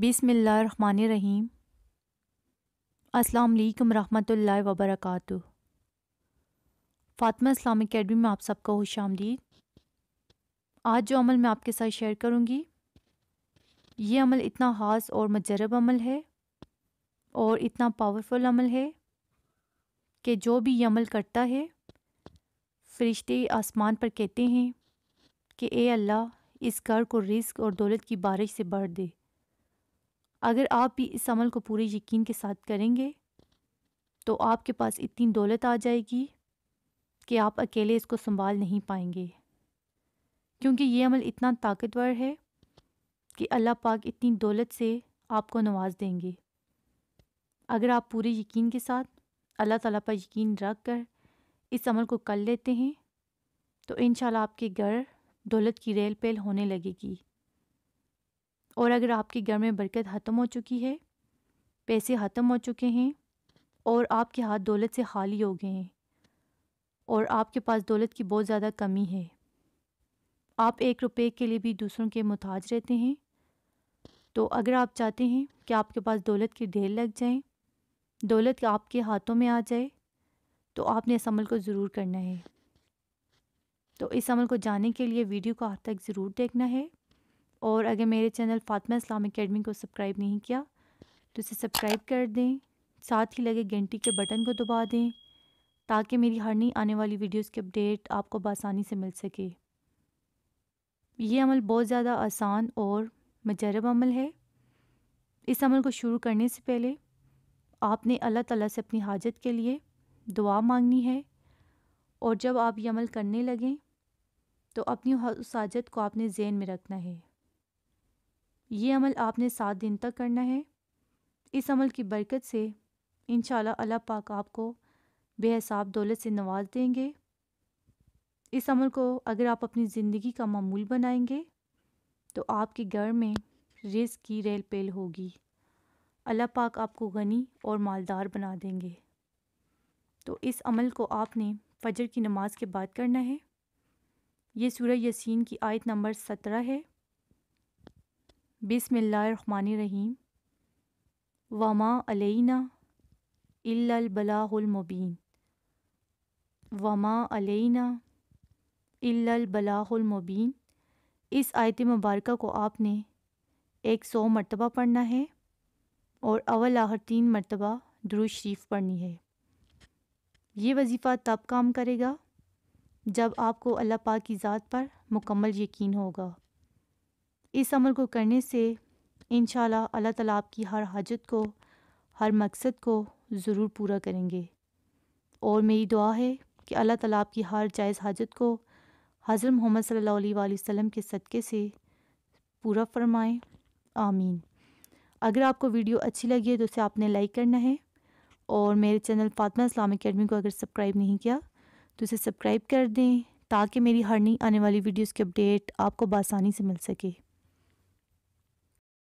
बिसमीम अल्लाम रहमतुल्लाहि वबरक फ़ातमा फ़ातिमा इस्लामिक अकेडमी में आप सबका खुश आमदीद आज जो अमल मैं आपके साथ शेयर करूँगी ये अमल इतना ख़ास और मजरब अमल है और इतना पावरफुल अमल है कि जो भी ये अमल करता है फरिश्ते आसमान पर कहते हैं कि ए अल्लाह इस घर को रिस्क और दौलत की बारिश से बढ़ दे अगर आप भी इस अमल को पूरे यकीन के साथ करेंगे तो आपके पास इतनी दौलत आ जाएगी कि आप अकेले इसको संभाल नहीं पाएंगे क्योंकि ये अमल इतना ताकतवर है कि अल्लाह पाक इतनी दौलत से आपको नवाज देंगे अगर आप पूरे यकीन के साथ अल्लाह ताला पर यकीन रख कर इस अमल को कर लेते हैं तो इन आपके घर दौलत की रेल पेल होने लगेगी और अगर आपके घर में बरकत ख़त्म हो चुकी है पैसे ख़त्म हो चुके हैं और आपके हाथ दौलत से खाली हो गए हैं और आपके पास दौलत की बहुत ज़्यादा कमी है आप एक रुपये के लिए भी दूसरों के मोहताज रहते हैं तो अगर आप चाहते हैं कि आपके पास दौलत के ढेर लग जाए दौलत आपके हाथों में आ जाए तो आपने इस अमल को ज़रूर करना है तो इस अमल को जानने के लिए वीडियो को आज तक ज़रूर देखना है और अगर मेरे चैनल फातमा इस्लाम एकेडमी को सब्सक्राइब नहीं किया तो इसे सब्सक्राइब कर दें साथ ही लगे घंटी के बटन को दबा दें ताकि मेरी हर नई आने वाली वीडियोस की अपडेट आपको बसानी से मिल सके ये अमल बहुत ज़्यादा आसान और मजरब अमल है इस अमल को शुरू करने से पहले आपने अल्लाह तला से अपनी हाजत के लिए दुआ मांगनी है और जब आप ये अमल करने लगें तो अपनी उस हाजत को आपने जेन में रखना है ये अमल आपने सात दिन तक करना है इस अमल की बरकत से इन अल्लाह पाक आपको बेहसाब दौलत से नवाज देंगे इस अमल को अगर आप अपनी ज़िंदगी का मामूल बनाएंगे तो आपके घर में रिज की रेल पेल होगी अल्लाह पाक आपको गनी और मालदार बना देंगे तो इस अमल को आपने फ़जर की नमाज के बाद करना है ये सूर्य यसीन की आयत नंबर सत्रह है रहीम वमा अलना इल्लबलामुबीन वमा अलना इल्लबलामुबीन इस आयत मुबारक को आपने एक सौ मरतबा पढ़ना है और अवल आहर तीन मरतबा दुरुज शरीफ पढ़नी है ये वजीफ़ा तब काम करेगा जब आपको अल्लाह पाक की ज़ात पर मुकम्मल यकीन होगा इस अमल को करने से इन अल्लाह ताला आपकी हर हाजत को हर मकसद को ज़रूर पूरा करेंगे और मेरी दुआ है कि अल्लाह ताला आपकी हर जायज़ हाजत को हज़र मोहम्मद सल्लल्लाहु अलैहि वसल्लम के सदक़े से पूरा फरमाएँ आमीन अगर आपको वीडियो अच्छी लगी है तो उसे आपने लाइक करना है और मेरे चैनल फातमा इस्लाम अकेडमी को अगर सब्सक्राइब नहीं किया तो उसे सब्सक्राइब कर दें ताकि मेरी हर नहीं आने वाली वीडियोस की अपडेट आपको बासानी से मिल सके